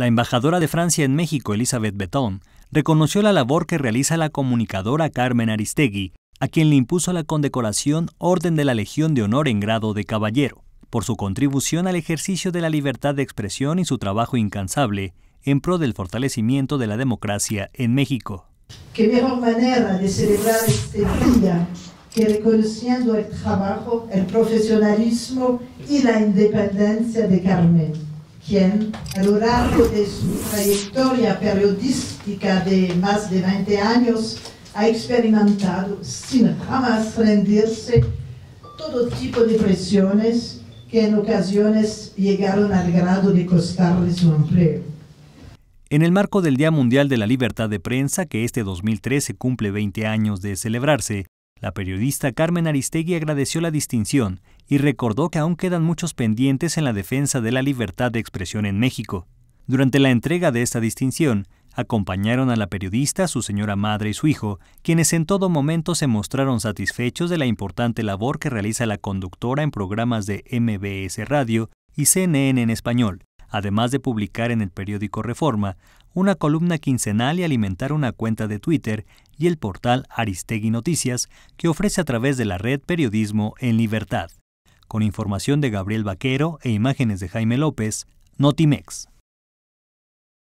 La embajadora de Francia en México, Elizabeth Beton, reconoció la labor que realiza la comunicadora Carmen Aristegui, a quien le impuso la condecoración Orden de la Legión de Honor en grado de caballero, por su contribución al ejercicio de la libertad de expresión y su trabajo incansable en pro del fortalecimiento de la democracia en México. Qué mejor manera de celebrar este día que reconociendo el trabajo, el profesionalismo y la independencia de Carmen quien a lo largo de su trayectoria periodística de más de 20 años ha experimentado, sin jamás rendirse, todo tipo de presiones que en ocasiones llegaron al grado de costarle su empleo. En el marco del Día Mundial de la Libertad de Prensa, que este 2013 cumple 20 años de celebrarse, la periodista Carmen Aristegui agradeció la distinción y recordó que aún quedan muchos pendientes en la defensa de la libertad de expresión en México. Durante la entrega de esta distinción, acompañaron a la periodista, su señora madre y su hijo, quienes en todo momento se mostraron satisfechos de la importante labor que realiza la conductora en programas de MBS Radio y CNN en español, además de publicar en el periódico Reforma una columna quincenal y alimentar una cuenta de Twitter y el portal Aristegui Noticias, que ofrece a través de la red Periodismo en Libertad. Con información de Gabriel Vaquero e imágenes de Jaime López, Notimex.